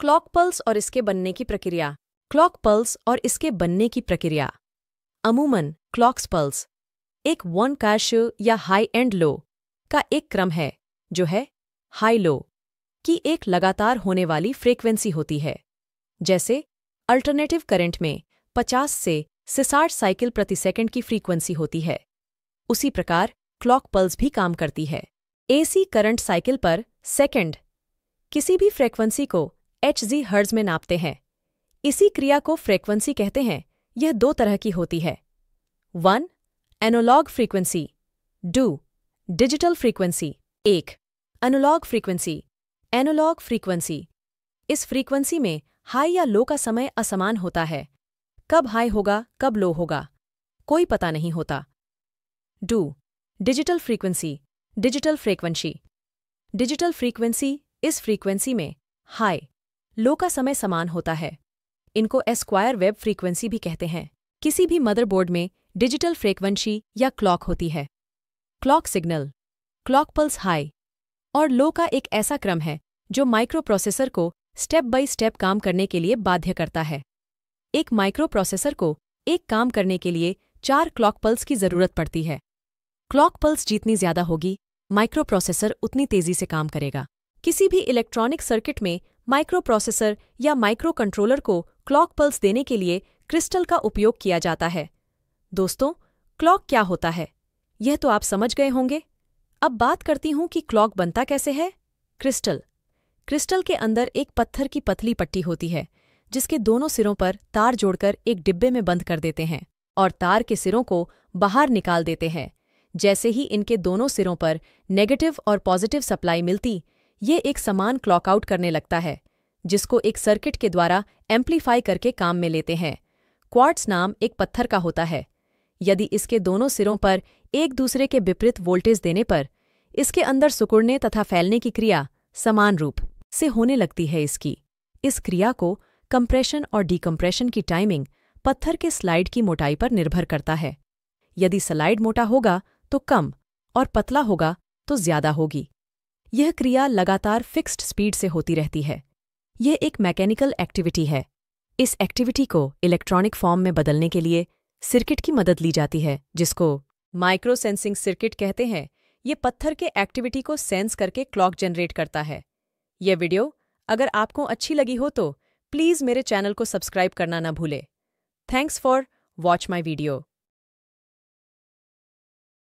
clock pulse और इसके बनने की प्रक्रिया क्लॉक पल्स और इसके बनने की प्रक्रिया अमूमन क्लॉक्स पल्स एक वन कैश या हाई एंड लो का एक क्रम है जो है हाई लो की एक लगातार होने वाली फ्रीक्वेंसी होती है जैसे अल्टरनेटिव करंट में 50 से सिसाठ साइकिल प्रति सेकंड की फ्रीक्वेंसी होती है उसी प्रकार क्लॉक पल्स भी काम करती है AC current cycle per second किसी भी फ्रीक्वेंसी को एच जी हर्ज में नापते हैं इसी क्रिया को फ्रीक्वेंसी कहते हैं यह दो तरह की होती है one analog frequency two digital frequency एक एनोलॉग फ्रीक्वेंसी एनोलॉग फ्रीक्वेंसी इस फ्रीक्वेंसी में हाई या लो का समय असमान होता है कब हाई होगा कब लो होगा कोई पता नहीं होता two digital frequency digital frequency digital frequency इस फ्रीक्वेंसी में हाई लो का समय समान होता है इनको एस्क्वायर वेब फ्रीक्वेंसी भी कहते हैं किसी भी मदरबोर्ड में डिजिटल फ्रीक्वेंसी या क्लॉक होती है clock signal clock pulse high और लो का एक ऐसा क्रम है जो माइक्रोप्रोसेसर को स्टेप बाय स्टेप काम करने के लिए बाध्य करता है एक माइक्रोप्रोसेसर को एक काम करने के लिए चार क्लॉक पल्स की जरूरत पड़ती है क्लॉक पल्स जितनी ज्यादा होगी माइक्रोप्रोसेसर उतनी तेजी से काम करेगा किसी भी इलेक्ट्रॉनिक सर्किट में माइक्रोप्रोसेसर या माइक्रोकंट्रोलर को क्लॉक पल्स देने के लिए क्रिस्टल का उपयोग किया जाता है दोस्तों क्लॉक क्या होता है यह तो आप समझ गए होंगे अब बात करती हूं कि क्लॉक बनता कैसे है क्रिस्टल क्रिस्टल के अंदर एक पत्थर की पतली पट्टी होती है जिसके दोनों सिरों पर तार जोड़कर एक डिब्बे में बंद कर देते हैं और तार के सिरों को बाहर निकाल देते हैं जैसे ही इनके दोनों सिरों पर नेगेटिव और पॉजिटिव सप्लाई मिलती ये एक समान क्लॉकआउट करने लगता है जिसको एक सर्किट के द्वारा एम्पलीफाई करके काम में लेते हैं क्वार्ट्स नाम एक पत्थर का होता है यदि इसके दोनों सिरों पर एक दूसरे के विपरीत वोल्टेज देने पर इसके अंदर सुकुड़ने तथा फैलने की क्रिया समान रूप से होने लगती है इसकी इस क्रिया को कंप्रेशन और डिकम्प्रेशन की टाइमिंग पत्थर के स्लाइड की मोटाई पर निर्भर करता है यदि स्लाइड मोटा होगा तो कम और पतला होगा तो ज्यादा होगी यह क्रिया लगातार फिक्स्ड स्पीड से होती रहती है यह एक मैकेनिकल एक्टिविटी है इस एक्टिविटी को इलेक्ट्रॉनिक फॉर्म में बदलने के लिए सर्किट की मदद ली जाती है जिसको माइक्रोसेंसिंग सर्किट कहते हैं यह पत्थर के एक्टिविटी को सेंस करके क्लॉक जनरेट करता है यह वीडियो अगर आपको अच्छी लगी हो तो प्लीज़ मेरे चैनल को सब्सक्राइब करना ना भूले thanks for watch my video